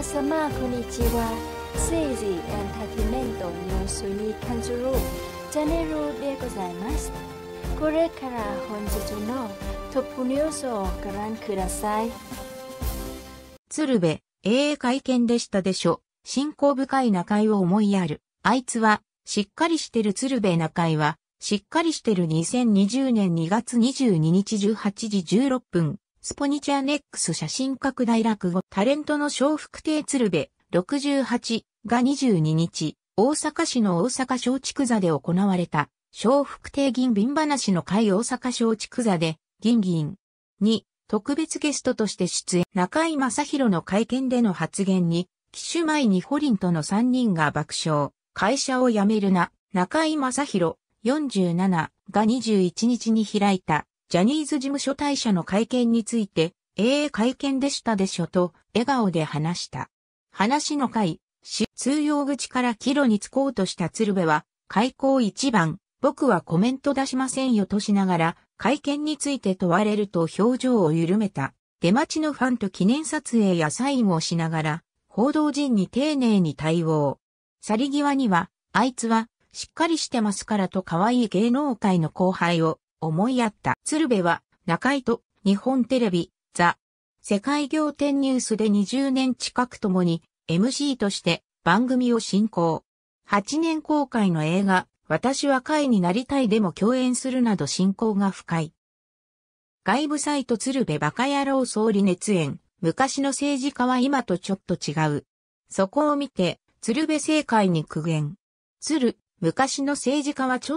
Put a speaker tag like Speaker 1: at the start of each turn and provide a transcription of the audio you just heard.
Speaker 1: 皆様こんにちは政治エンターテイメントニュースに関するチャンネルでございますこれから本日のトップニュースをご覧くだ
Speaker 2: さい鶴瓶ええ会見でしたでしょ信仰深い中井を思いやるあいつはしっかりしてる鶴瓶中井はしっかりしてる2020年2月22日18時16分スポニチアネックス写真拡大落語タレントの小福亭鶴瓶68が22日、大阪市の大阪松竹座で行われた、小福亭銀瓶話の会大阪松竹座で、銀銀に特別ゲストとして出演、中井正宏の会見での発言に、機種前にホリンとの3人が爆笑、会社を辞めるな、中井正宏47が21日に開いたジャニーズ事務所退社の会見について、ええー、会見でしたでしょと、笑顔で話した。話の会、し、通用口から帰路に着こうとした鶴瓶は、開口一番、僕はコメント出しませんよとしながら、会見について問われると表情を緩めた。出待ちのファンと記念撮影やサインをしながら、報道陣に丁寧に対応。去り際には、あいつは、しっかりしてますからと可愛い芸能界の後輩を、思いやった。鶴瓶は、中井と日本テレビ、ザ、世界仰天ニュースで20年近くともに MC として番組を進行。8年公開の映画、私は会になりたいでも共演するなど進行が深い。外部サイト鶴瓶バカ野郎総理熱演、昔の政治家は今とちょっと違う。そこを見て、鶴瓶政界に苦言。鶴、昔の政治家はちょっと